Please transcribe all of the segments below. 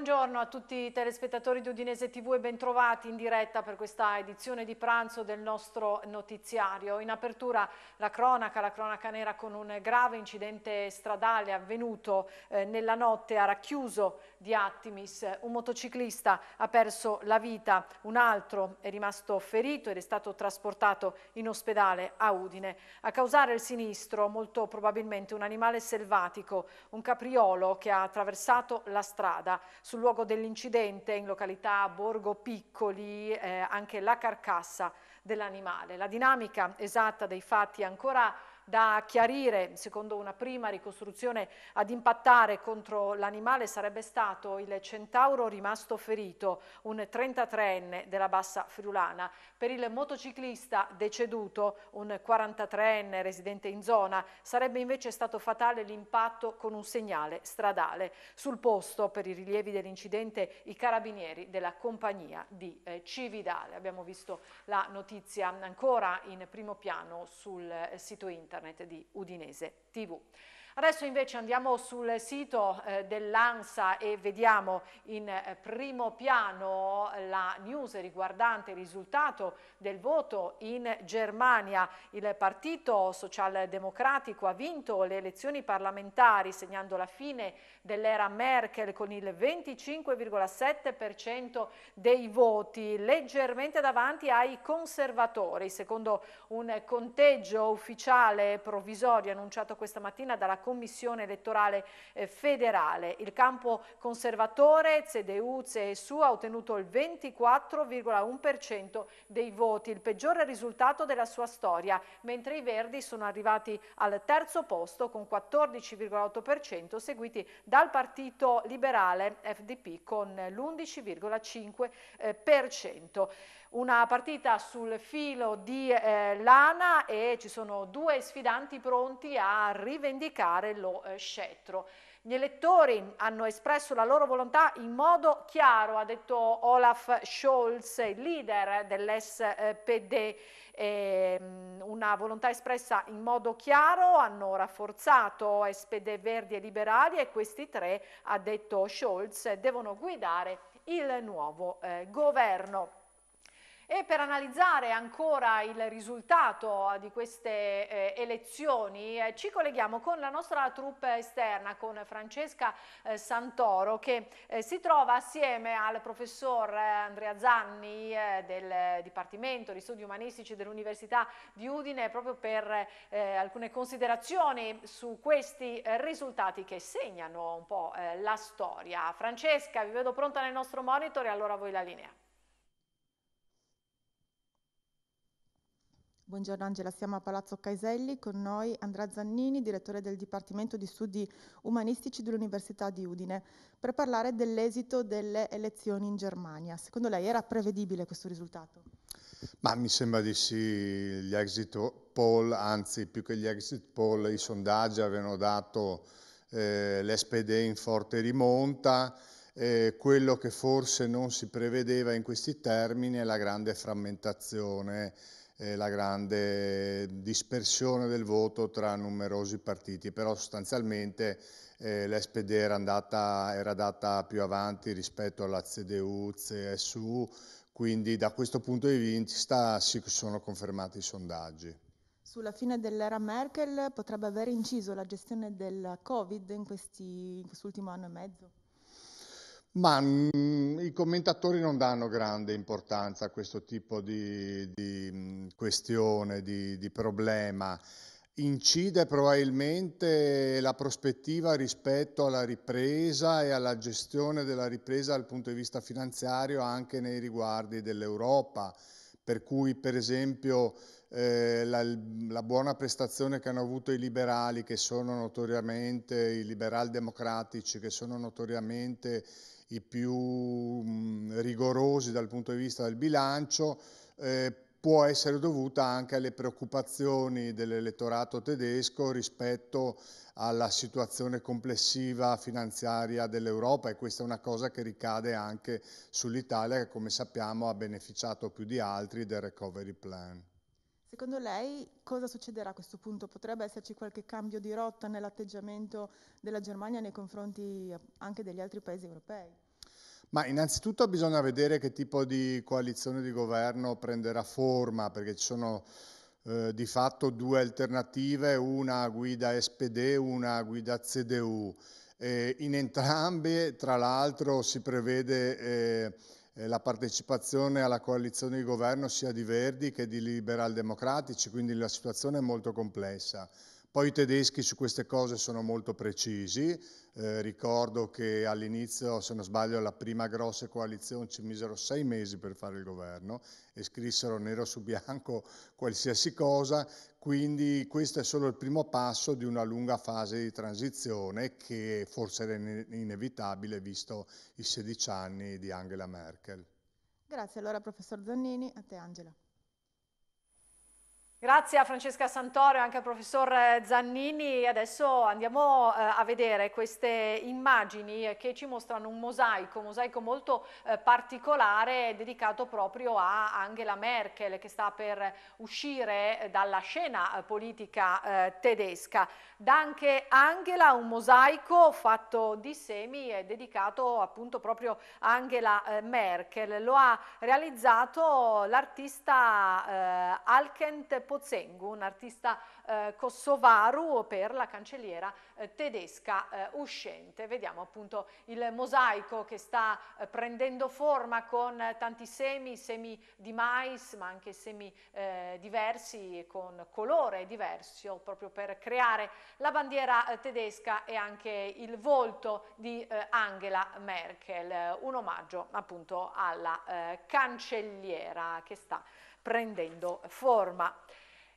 Buongiorno a tutti i telespettatori di Udinese TV e bentrovati in diretta per questa edizione di pranzo del nostro notiziario. In apertura la cronaca, la cronaca nera con un grave incidente stradale avvenuto eh, nella notte a Racchiuso di Attimis. Un motociclista ha perso la vita, un altro è rimasto ferito ed è stato trasportato in ospedale a Udine. A causare il sinistro molto probabilmente un animale selvatico, un capriolo che ha attraversato la strada. Sul luogo dell'incidente, in località Borgo Piccoli, eh, anche la carcassa dell'animale. La dinamica esatta dei fatti è ancora da chiarire, secondo una prima ricostruzione, ad impattare contro l'animale sarebbe stato il centauro rimasto ferito, un 33enne della bassa friulana. Per il motociclista deceduto, un 43enne residente in zona, sarebbe invece stato fatale l'impatto con un segnale stradale. Sul posto, per i rilievi dell'incidente, i carabinieri della compagnia di eh, Cividale. Abbiamo visto la notizia ancora in primo piano sul eh, sito internet internet di Udinese TV. Adesso invece andiamo sul sito eh, dell'ANSA e vediamo in eh, primo piano eh, la news riguardante il risultato del voto in Germania. Il Partito Socialdemocratico ha vinto le elezioni parlamentari segnando la fine dell'era Merkel con il 25,7% dei voti, leggermente davanti ai conservatori, secondo un conteggio ufficiale provvisorio annunciato questa mattina dalla Commissione Commissione elettorale eh, federale. Il campo conservatore CDU, CSU ha ottenuto il 24,1% dei voti, il peggiore risultato della sua storia, mentre i Verdi sono arrivati al terzo posto con 14,8%, seguiti dal Partito Liberale FDP con l'11,5% una partita sul filo di eh, lana e ci sono due sfidanti pronti a rivendicare lo eh, scettro. Gli elettori hanno espresso la loro volontà in modo chiaro, ha detto Olaf Scholz, leader dell'SPD, ehm, una volontà espressa in modo chiaro, hanno rafforzato SPD Verdi e Liberali e questi tre, ha detto Scholz, devono guidare il nuovo eh, governo. E per analizzare ancora il risultato eh, di queste eh, elezioni eh, ci colleghiamo con la nostra troupe esterna, con Francesca eh, Santoro che eh, si trova assieme al professor eh, Andrea Zanni del Dipartimento di Studi Umanistici dell'Università di Udine proprio per alcune considerazioni su questi risultati che segnano un po' la storia. Francesca, vi vedo pronta nel nostro monitor e allora voi la linea. Buongiorno Angela, siamo a Palazzo Caiselli, con noi Andrea Zannini, direttore del Dipartimento di Studi Umanistici dell'Università di Udine, per parlare dell'esito delle elezioni in Germania. Secondo lei era prevedibile questo risultato? Ma mi sembra di sì, gli exit poll, anzi più che gli exit poll, i sondaggi avevano dato eh, l'SPD in forte rimonta, eh, quello che forse non si prevedeva in questi termini è la grande frammentazione eh, la grande dispersione del voto tra numerosi partiti, però sostanzialmente eh, l'SPD era andata, era andata più avanti rispetto alla CDU, CSU, quindi da questo punto di vista si sono confermati i sondaggi. Sulla fine dell'era Merkel potrebbe aver inciso la gestione del Covid in, questi, in quest'ultimo anno e mezzo? Ma mh, mm, i commentatori non danno grande importanza a questo tipo di, di mm, questione, di, di, problema. Incide probabilmente la prospettiva rispetto alla ripresa e alla gestione della ripresa dal punto di vista finanziario anche nei riguardi dell'Europa, per cui per esempio eh, la, la, buona prestazione che hanno avuto i liberali, che sono notoriamente i liberal democratici, che sono notoriamente i più mh, rigorosi dal punto di vista del bilancio, eh, può essere dovuta anche alle preoccupazioni dell'elettorato tedesco rispetto alla situazione complessiva finanziaria dell'Europa e questa è una cosa che ricade anche sull'Italia che come sappiamo ha beneficiato più di altri del recovery plan. Secondo lei cosa succederà a questo punto? Potrebbe esserci qualche cambio di rotta nell'atteggiamento della Germania nei confronti eh, anche degli altri paesi europei? Ma innanzitutto bisogna vedere che tipo di coalizione di governo prenderà forma, perché ci sono eh, di fatto due alternative, una guida SPD, una guida CDU. Eh, in entrambe, tra l'altro, si prevede... Eh, eh, la partecipazione alla coalizione di governo sia di Verdi che di Liberal Democratici, quindi la situazione è molto complessa. Poi i tedeschi su queste cose sono molto precisi, eh, ricordo che all'inizio, se non sbaglio, la prima grossa coalizione ci misero sei mesi per fare il governo e scrissero nero su bianco qualsiasi cosa, quindi questo è solo il primo passo di una lunga fase di transizione che forse era inevitabile visto i 16 anni di Angela Merkel. Grazie, allora professor Zannini, a te Angela. Grazie a Francesca Santoro e anche al professor Zannini. Adesso andiamo eh, a vedere queste immagini che ci mostrano un mosaico, un mosaico molto eh, particolare dedicato proprio a Angela Merkel che sta per uscire eh, dalla scena politica tedesca. Da anche Angela, un mosaico fatto di semi e dedicato appunto proprio a Angela Merkel. Lo ha realizzato l'artista Alkent Pozengu, un artista eh, kosovaru per la cancelliera eh, tedesca eh, uscente. Vediamo appunto il mosaico che sta eh, prendendo forma con tanti semi, semi di mais, ma anche semi eh, diversi con colore diverso proprio per creare la bandiera tedesca e anche il volto di Angela Merkel, un omaggio appunto alla cancelliera che sta prendendo forma.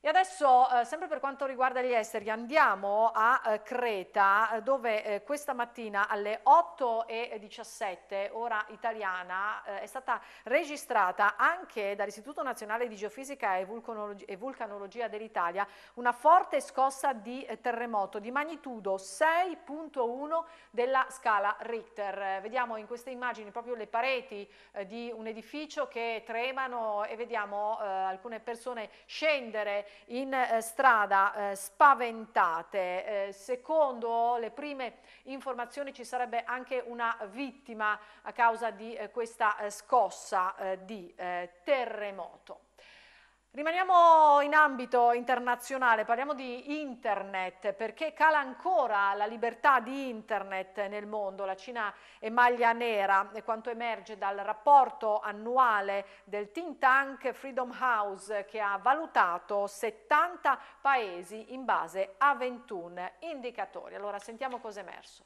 E adesso, eh, sempre per quanto riguarda gli esteri, andiamo a eh, Creta, eh, dove eh, questa mattina alle 8.17, ora italiana, eh, è stata registrata anche dall'Istituto Nazionale di Geofisica e, Vulcanolog e Vulcanologia dell'Italia una forte scossa di eh, terremoto di magnitudo 6.1 della scala Richter. Vediamo in queste immagini proprio le pareti di un edificio che tremano e vediamo alcune persone scendere in eh, strada eh, spaventate. Eh, secondo le prime informazioni ci sarebbe anche una vittima a causa di eh, questa eh, scossa eh, di terremoto. Rimaniamo in ambito internazionale, parliamo di internet perché cala ancora la libertà di internet nel mondo. La Cina è maglia nera, è quanto emerge dal rapporto annuale del think tank Freedom House che ha valutato 70 paesi in base a 21 indicatori. Allora sentiamo cosa è emerso.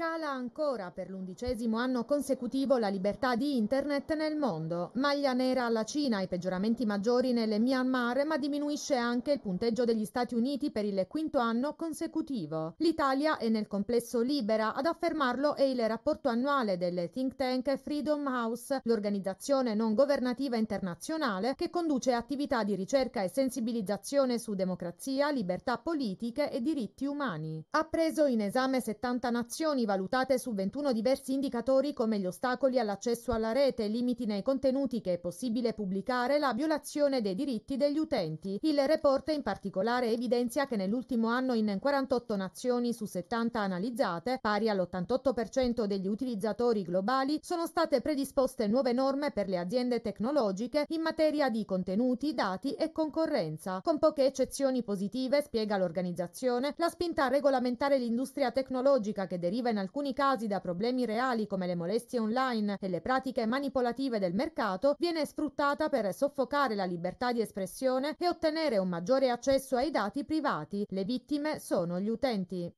Cala ancora per l'undicesimo anno consecutivo la libertà di internet nel mondo. Maglia nera alla Cina, i peggioramenti maggiori nelle Myanmar, ma diminuisce anche il punteggio degli Stati Uniti per il quinto anno consecutivo. L'Italia è nel complesso libera, ad affermarlo è il rapporto annuale del think tank Freedom House, l'organizzazione non governativa internazionale che conduce attività di ricerca e sensibilizzazione su democrazia, libertà politiche e diritti umani. Ha preso in esame 70 nazioni valutate su 21 diversi indicatori come gli ostacoli all'accesso alla rete, limiti nei contenuti che è possibile pubblicare, la violazione dei diritti degli utenti. Il report in particolare evidenzia che nell'ultimo anno in 48 nazioni su 70 analizzate, pari all'88% degli utilizzatori globali, sono state predisposte nuove norme per le aziende tecnologiche in materia di contenuti, dati e concorrenza. Con poche eccezioni positive, spiega l'organizzazione, la spinta a regolamentare l'industria tecnologica che deriva in in alcuni casi da problemi reali come le molestie online e le pratiche manipolative del mercato, viene sfruttata per soffocare la libertà di espressione e ottenere un maggiore accesso ai dati privati. Le vittime sono gli utenti.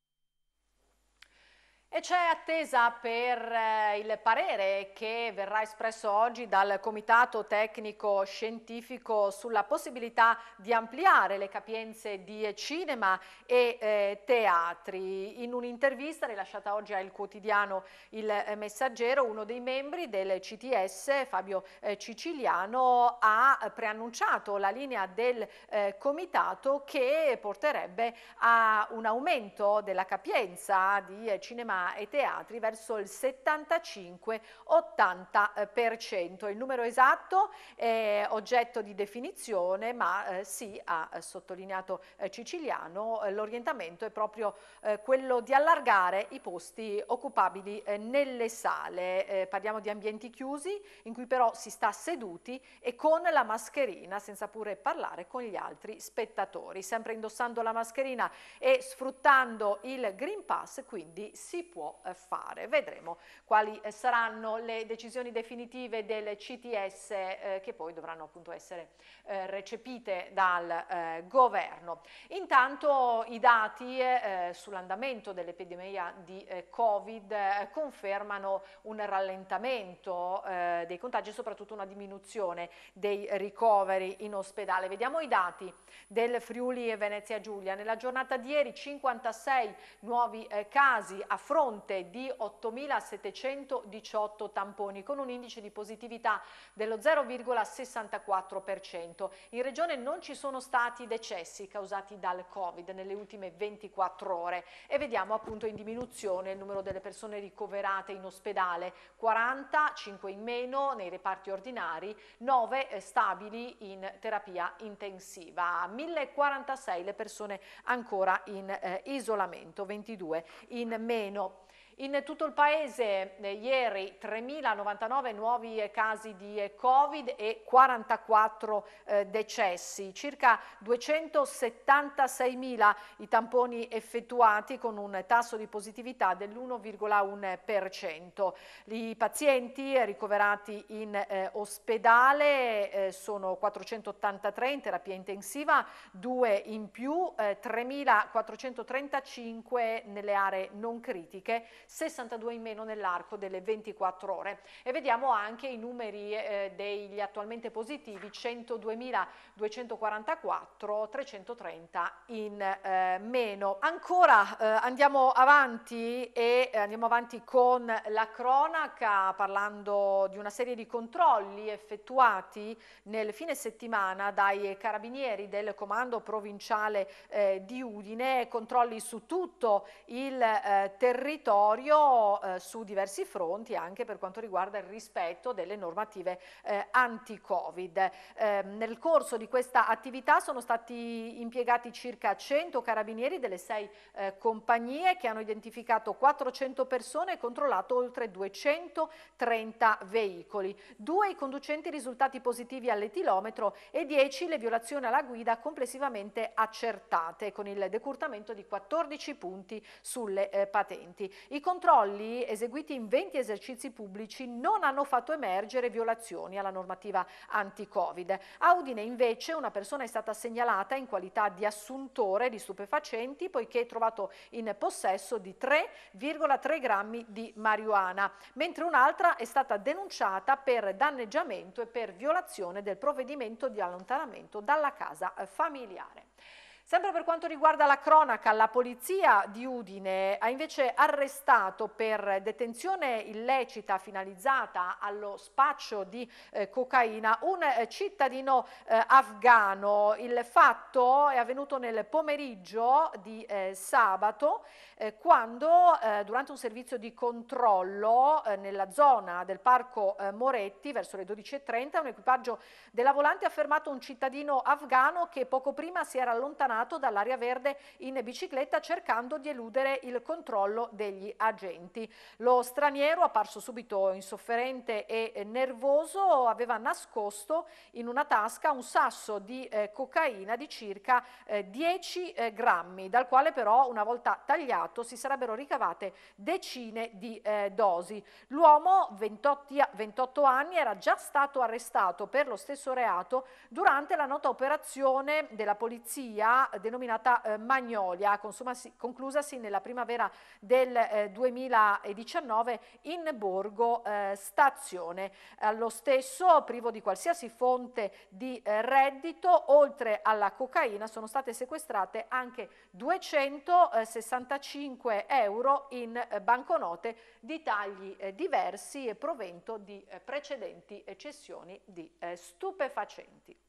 E c'è attesa per eh, il parere che verrà espresso oggi dal Comitato Tecnico Scientifico sulla possibilità di ampliare le capienze di cinema e eh, teatri. In un'intervista rilasciata oggi al quotidiano Il eh, Messaggero, uno dei membri del CTS, Fabio eh, Ciciliano, ha preannunciato la linea del eh, Comitato che porterebbe a un aumento della capienza di cinema e teatri verso il 75-80%. Eh, il numero esatto è oggetto di definizione, ma eh, sì, ha eh, sottolineato eh, Ciciliano, eh, l'orientamento è proprio quello di allargare i posti occupabili nelle sale. parliamo di ambienti chiusi in cui però si sta seduti e con la mascherina, senza pure parlare con gli altri spettatori. Sempre indossando la mascherina e sfruttando il Green Pass, quindi si può eh, fare. Vedremo quali eh, saranno le decisioni definitive del CTS eh, che poi dovranno appunto essere eh, recepite dal eh, governo. Intanto i dati eh, sull'andamento dell'epidemia di Covid confermano un rallentamento dei contagi e soprattutto una diminuzione dei ricoveri in ospedale. Vediamo i dati del Friuli e Venezia Giulia. Nella giornata di ieri 56 nuovi casi a fronte fronte di 8.718 tamponi con un indice di positività dello 0,64%. In regione non ci sono stati decessi causati dal Covid nelle ultime 24 ore e vediamo appunto in diminuzione il numero delle persone ricoverate in ospedale, 40, 5 in meno nei reparti ordinari, 9 eh, stabili in terapia intensiva, 1046 le persone ancora in eh, isolamento, 22 in meno. In tutto il paese eh, ieri 3.099 nuovi eh, casi di eh, Covid e 44 eh, decessi, circa 276.000 i tamponi effettuati con un tasso di positività dell'1,1%. I pazienti ricoverati in eh, ospedale eh, sono 483 in terapia intensiva, 2 in più, 3.435 nelle aree non critiche, 62 in meno nell'arco delle 24 ore. E vediamo anche i numeri eh, degli attualmente positivi, 102.244, 330 in eh, meno. Ancora eh, andiamo avanti e eh, andiamo avanti con la cronaca parlando di una serie di controlli effettuati nel fine settimana dai carabinieri del comando provinciale eh, di Udine, controlli su tutto il eh, territorio obbligatorio eh, su diversi fronti anche per quanto riguarda il rispetto delle normative eh, anti-Covid. Eh, nel corso di questa attività sono stati impiegati circa 100 carabinieri delle sei eh, compagnie che hanno identificato 400 persone e controllato oltre 230 veicoli. Due i conducenti risultati positivi all'etilometro e 10 le violazioni alla guida complessivamente accertate con il decurtamento di 14 punti sulle eh, patenti. I controlli eseguiti in 20 esercizi pubblici non hanno fatto emergere violazioni alla normativa anti-Covid. A Udine invece una persona è stata segnalata in qualità di assuntore di stupefacenti poiché è trovato in possesso di 3,3 grammi di marijuana, mentre un'altra è stata denunciata per danneggiamento e per violazione del provvedimento di allontanamento dalla casa eh, familiare. Sempre per quanto riguarda la cronaca, la polizia di Udine ha invece arrestato per detenzione illecita finalizzata allo spaccio di eh, cocaina un eh, cittadino eh, afgano. Il fatto è avvenuto nel pomeriggio di eh, sabato eh, quando eh, durante un servizio di controllo nella zona del parco Moretti verso le 12.30 un equipaggio della volante ha fermato un cittadino afgano che poco prima si era allontanato allontanato dall'area verde in bicicletta cercando di eludere il controllo degli agenti. Lo straniero, apparso subito insofferente e nervoso, aveva nascosto in una tasca un sasso di eh, cocaina di circa eh, 10 eh, grammi, dal quale però una volta tagliato si sarebbero ricavate decine di eh, dosi. L'uomo, 28, 28 anni, era già stato arrestato per lo stesso reato durante la nota operazione della polizia denominata eh, Magnolia, consumasi, conclusasi nella primavera del eh, 2019 in Borgo eh, Stazione. Allo stesso, privo di qualsiasi fonte di eh, reddito, oltre alla cocaina sono state sequestrate anche 265 euro in eh, banconote di tagli eh, diversi e provento di precedenti cessioni di stupefacenti.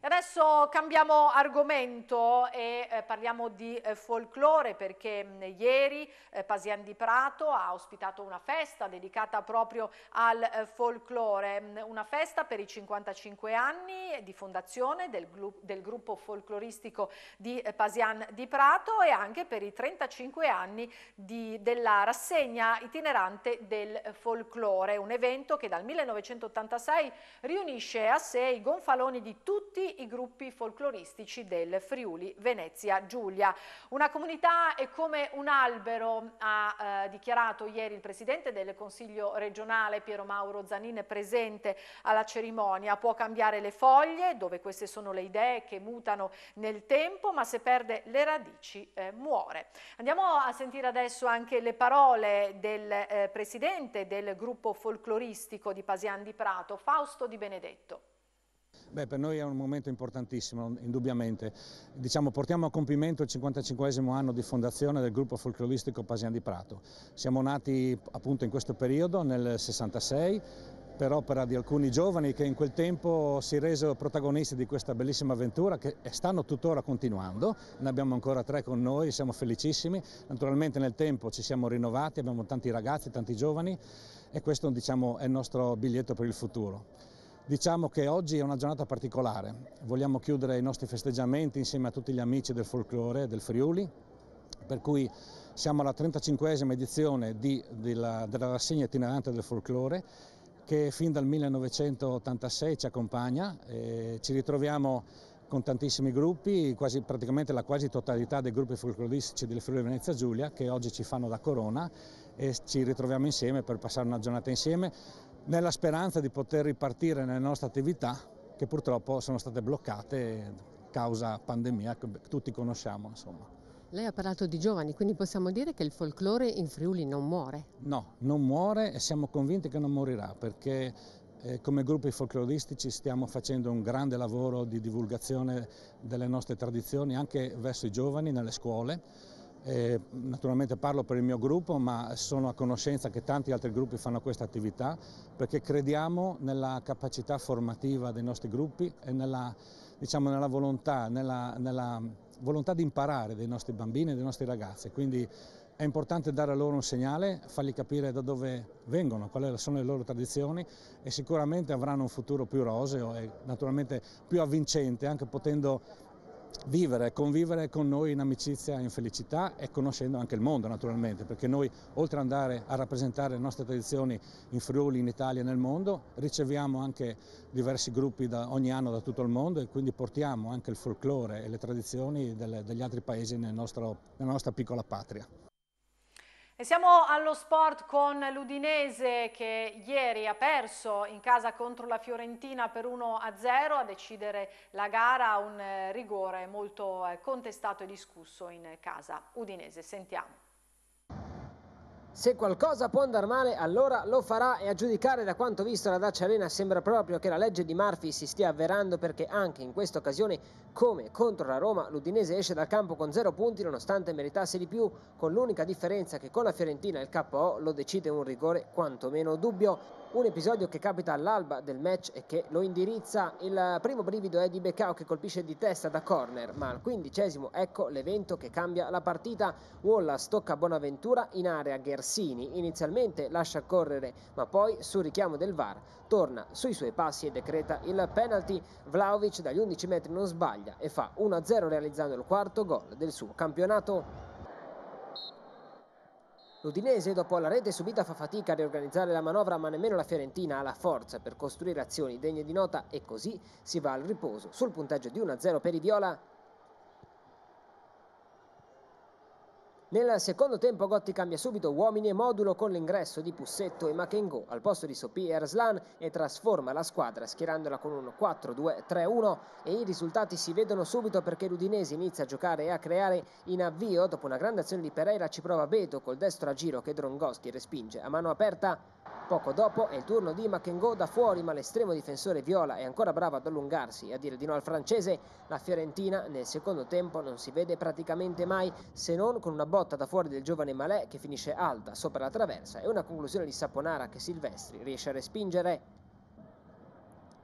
Adesso cambiamo argomento e eh, parliamo di eh, folklore perché mh, mm, ieri eh, Pasian di Prato ha ospitato una festa dedicata proprio al eh, folklore, mh, mm, una festa per i 55 anni di fondazione del, del gruppo folcloristico di eh, Pasian di Prato e anche per i 35 anni di, della rassegna itinerante del eh, folklore, un evento che dal 1986 riunisce a sé i gonfaloni di tutti i gruppi folcloristici del Friuli Venezia Giulia. Una comunità è come un albero, ha eh, dichiarato ieri il Presidente del Consiglio regionale Piero Mauro Zanin presente alla cerimonia. Può cambiare le foglie, dove queste sono le idee che mutano nel tempo, ma se perde le radici eh, muore. Andiamo a sentire adesso anche le parole del eh, Presidente del gruppo folcloristico di Pasian di Prato, Fausto Di Benedetto. Beh, per noi è un momento importantissimo, indubbiamente. Diciamo, portiamo a compimento il 55 anno di fondazione del gruppo folcloristico Pasian di Prato. Siamo nati appunto in questo periodo, nel 66, per opera di alcuni giovani che in quel tempo si resero protagonisti di questa bellissima avventura che stanno tuttora continuando, ne abbiamo ancora tre con noi, siamo felicissimi, naturalmente nel tempo ci siamo rinnovati, abbiamo tanti ragazzi, tanti giovani e questo diciamo, è il nostro biglietto per il futuro. Diciamo che oggi è una giornata particolare, vogliamo chiudere i nostri festeggiamenti insieme a tutti gli amici del folklore del Friuli, per cui siamo alla 35esima edizione di, della, della rassegna itinerante del folklore che fin dal 1986 ci accompagna, ci ritroviamo con tantissimi gruppi, quasi, praticamente la quasi totalità dei gruppi folcloristici del Friuli Venezia Giulia che oggi ci fanno da corona e ci ritroviamo insieme per passare una giornata insieme nella speranza di poter ripartire nelle nostre attività che purtroppo sono state bloccate causa pandemia che tutti conosciamo. Insomma. Lei ha parlato di giovani, quindi possiamo dire che il folklore in Friuli non muore? No, non muore e siamo convinti che non morirà perché eh, come gruppi folcloristici stiamo facendo un grande lavoro di divulgazione delle nostre tradizioni anche verso i giovani nelle scuole eh, naturalmente parlo per il mio gruppo, ma sono a conoscenza che tanti altri gruppi fanno questa attività perché crediamo nella capacità formativa dei nostri gruppi e nella, diciamo, nella volontà, nella, nella volontà di imparare dei nostri bambini e dei nostri ragazzi. Quindi è importante dare loro un segnale, fargli capire da dove vengono, quali sono le loro tradizioni e sicuramente avranno un futuro più roseo e naturalmente più avvincente, anche potendo vivere, convivere con noi in amicizia, e in felicità e conoscendo anche il mondo naturalmente, perché noi oltre ad andare a rappresentare le nostre tradizioni in Friuli, in Italia e nel mondo, riceviamo anche diversi gruppi da, ogni anno da tutto il mondo e quindi portiamo anche il folklore e le tradizioni delle, degli altri paesi nel nostro, nella nostra piccola patria. E siamo allo sport con l'Udinese che ieri ha perso in casa contro la Fiorentina per 1-0 a decidere la gara, un eh, rigore molto eh, contestato e discusso in casa. Udinese, sentiamo. Se qualcosa può andare male, allora lo farà e a giudicare da quanto visto la Dacia Arena sembra proprio che la legge di Murphy si stia avverando perché anche in questa occasione, come contro la Roma, l'Udinese esce dal campo con zero punti nonostante meritasse di più, con l'unica differenza che con la Fiorentina il KO lo decide un rigore quantomeno dubbio un episodio che capita all'alba del match e che lo indirizza. Il primo brivido è di Beccao che colpisce di testa da corner, ma al quindicesimo ecco l'evento che cambia la partita. Wallace tocca Bonaventura in area Gersini, inizialmente lascia correre, ma poi su richiamo del VAR torna sui suoi passi e decreta il penalty. Vlaovic dagli 11 metri non sbaglia e fa 1-0 realizzando il quarto gol del suo campionato. L'Udinese dopo la rete subita fa fatica a riorganizzare la manovra ma nemmeno la Fiorentina ha la forza per costruire azioni degne di nota e così si va al riposo sul punteggio di 1-0 per i Viola Nel secondo tempo Gotti cambia subito uomini e modulo con l'ingresso di Pussetto e Makengo al posto di Sopi e Arslan e trasforma la squadra schierandola con un 4-2-3-1 e i risultati si vedono subito perché l'Udinese inizia a giocare e a creare in avvio. Dopo una grande azione di Pereira ci prova Beto col destro a giro che Drongoski respinge a mano aperta Poco dopo è il turno di Makengo da fuori, ma l'estremo difensore Viola è ancora bravo ad allungarsi e a dire di no al francese. La Fiorentina nel secondo tempo non si vede praticamente mai, se non con una botta da fuori del giovane Malè che finisce alta sopra la traversa e una conclusione di Saponara che Silvestri riesce a respingere.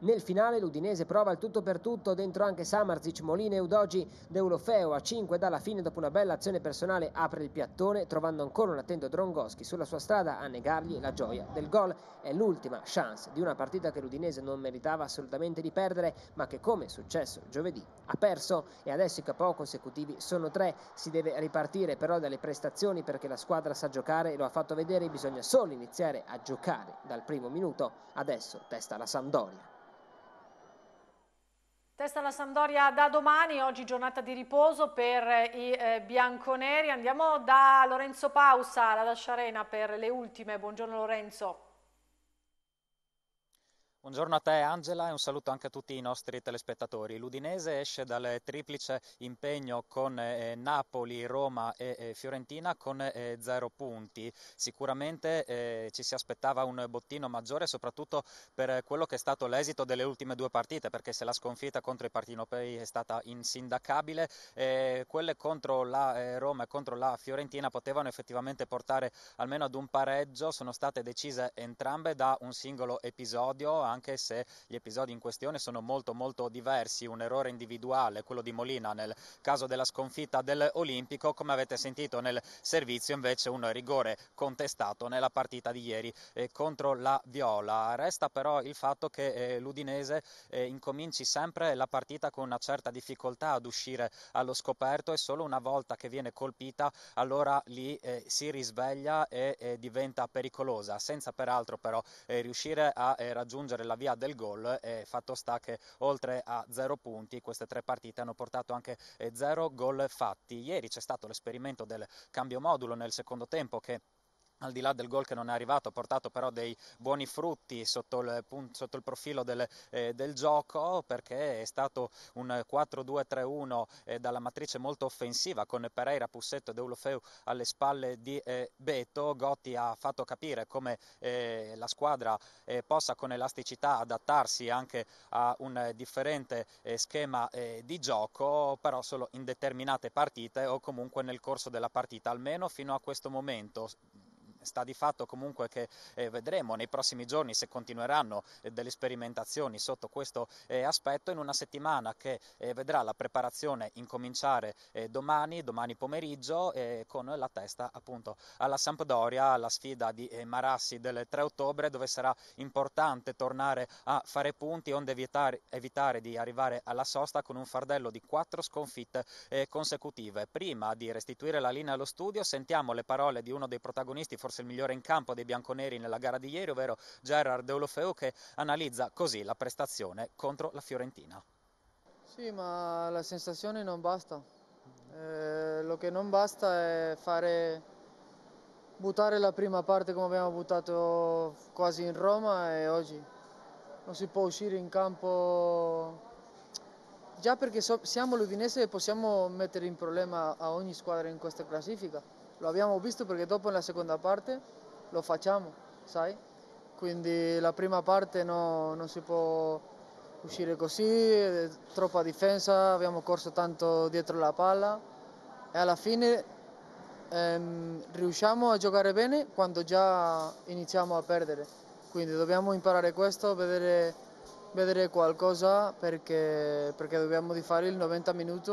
Nel finale l'Udinese prova il tutto per tutto, dentro anche Samarzic, Molina e Udogi. Deulofeo a 5 dalla fine dopo una bella azione personale apre il piattone trovando ancora un attento Drongoschi sulla sua strada a negargli la gioia del gol. È l'ultima chance di una partita che l'Udinese non meritava assolutamente di perdere ma che come è successo giovedì ha perso e adesso i capo consecutivi sono tre. Si deve ripartire però dalle prestazioni perché la squadra sa giocare e lo ha fatto vedere bisogna solo iniziare a giocare dal primo minuto. Adesso testa la Sampdoria. Testa alla Sampdoria da domani, oggi giornata di riposo per eh, i eh, bianconeri. Andiamo da Lorenzo Pausa, alla Dasciarena per le ultime. Buongiorno Lorenzo. Buongiorno a te Angela e un saluto anche a tutti i nostri telespettatori. L'Udinese esce dal triplice impegno con eh, Napoli, Roma e eh, Fiorentina con eh, zero punti. Sicuramente eh, ci si aspettava un bottino maggiore soprattutto per quello che è stato l'esito delle ultime due partite perché se la sconfitta contro i partinopei è stata insindacabile eh, quelle contro la eh, Roma e contro la Fiorentina potevano effettivamente portare almeno ad un pareggio, sono state decise entrambe da un singolo episodio anche se gli episodi in questione sono molto molto diversi, un errore individuale, quello di Molina nel caso della sconfitta dell'Olimpico, come avete sentito nel servizio invece un rigore contestato nella partita di ieri eh, contro la Viola. Resta però il fatto che eh, l'Udinese eh, incominci sempre la partita con una certa difficoltà ad uscire allo scoperto e solo una volta che viene colpita allora lì eh, si risveglia e eh, diventa pericolosa, senza peraltro però eh, riuscire a raggiungere prendere la via del gol e fatto sta che oltre a zero punti queste tre partite hanno portato anche eh, zero gol fatti. Ieri c'è stato l'esperimento del cambio modulo nel secondo tempo che al di là del gol che non è arrivato, ha portato però dei buoni frutti sotto il, sotto il profilo del, eh, del, gioco perché è stato un 4-2-3-1 eh, dalla matrice molto offensiva con Pereira, Pussetto e Deulofeu alle spalle di eh, Beto. Gotti ha fatto capire come eh, la squadra eh, possa con elasticità adattarsi anche a un differente eh, schema di gioco, però solo in determinate partite o comunque nel corso della partita, almeno fino a questo momento sta di fatto comunque che eh, vedremo nei prossimi giorni se continueranno eh, delle sperimentazioni sotto questo eh, aspetto in una settimana che eh, vedrà la preparazione incominciare eh, domani, domani pomeriggio eh, con la testa appunto alla Sampdoria, alla sfida di Marassi del 3 ottobre dove sarà importante tornare a fare punti onde evitare, evitare di arrivare alla sosta con un fardello di quattro sconfitte consecutive. Prima di restituire la linea allo studio sentiamo le parole di uno dei protagonisti, forse forse il migliore in campo dei bianconeri nella gara di ieri, ovvero Gerard Deulofeu che analizza così la prestazione contro la Fiorentina. Sì, ma la sensazione non basta. Eh, lo che non basta è fare buttare la prima parte come abbiamo buttato quasi in Roma e oggi. Non si può uscire in campo già perché so, siamo l'Udinese e possiamo mettere in problema a ogni squadra in questa classifica lo abbiamo visto perché dopo nella seconda parte lo facciamo, sai? Quindi la prima parte no, non si può uscire così, eh, troppa difesa, abbiamo corso tanto dietro la palla e alla fine ehm, riusciamo a giocare bene quando già iniziamo a perdere. Quindi dobbiamo imparare questo, vedere, vedere qualcosa perché, perché dobbiamo fare il 90 minuti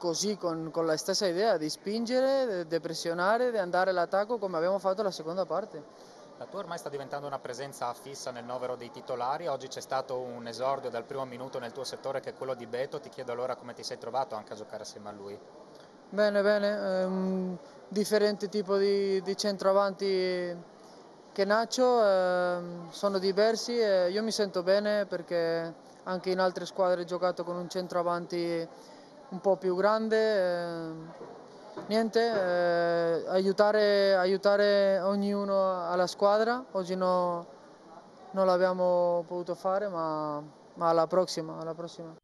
così con, con la stessa idea di spingere, di pressionare, di andare all'attacco come abbiamo fatto la seconda parte. La tua ormai sta diventando una presenza fissa nel novero dei titolari, oggi c'è stato un esordio dal primo minuto nel tuo settore che è quello di Beto, ti chiedo allora come ti sei trovato anche a giocare assieme a lui. Bene, bene, un ehm, differente tipo di, di centroavanti che Nacio, eh, sono diversi e io mi sento bene perché anche in altre squadre ho giocato con un centroavanti un po' più grande. Ehm, niente, eh, aiutare, aiutare, ognuno alla squadra. Oggi no, non l'abbiamo potuto fare, ma, ma alla prossima. Alla prossima.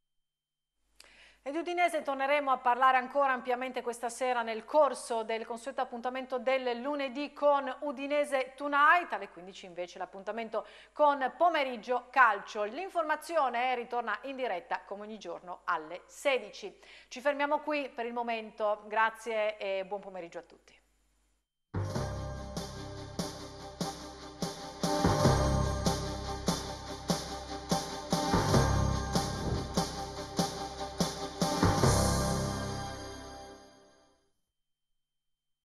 E di Udinese torneremo a parlare ancora ampiamente questa sera nel corso del consueto appuntamento del lunedì con Udinese Tonight, alle 15 invece l'appuntamento con Pomeriggio Calcio. L'informazione ritorna in diretta come ogni giorno alle 16. Ci fermiamo qui per il momento, grazie e buon pomeriggio a tutti.